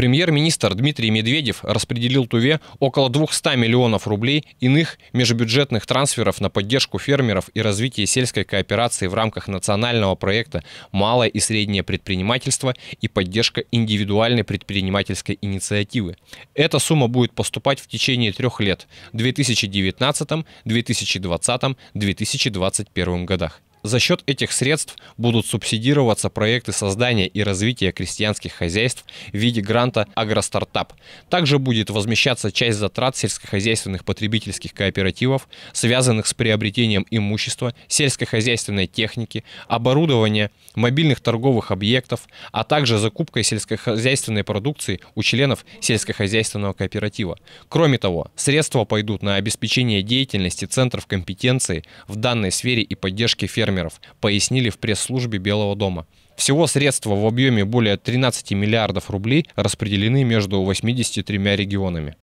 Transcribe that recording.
Премьер-министр Дмитрий Медведев распределил Туве около 200 миллионов рублей иных межбюджетных трансферов на поддержку фермеров и развитие сельской кооперации в рамках национального проекта «Малое и среднее предпринимательство» и поддержка индивидуальной предпринимательской инициативы. Эта сумма будет поступать в течение трех лет – 2019, 2020, 2021 годах. За счет этих средств будут субсидироваться проекты создания и развития крестьянских хозяйств в виде гранта «Агростартап». Также будет возмещаться часть затрат сельскохозяйственных потребительских кооперативов, связанных с приобретением имущества, сельскохозяйственной техники, оборудования, мобильных торговых объектов, а также закупкой сельскохозяйственной продукции у членов сельскохозяйственного кооператива. Кроме того, средства пойдут на обеспечение деятельности центров компетенции в данной сфере и поддержки фермеров фермеров, пояснили в пресс-службе Белого дома. Всего средства в объеме более 13 миллиардов рублей распределены между 83 регионами.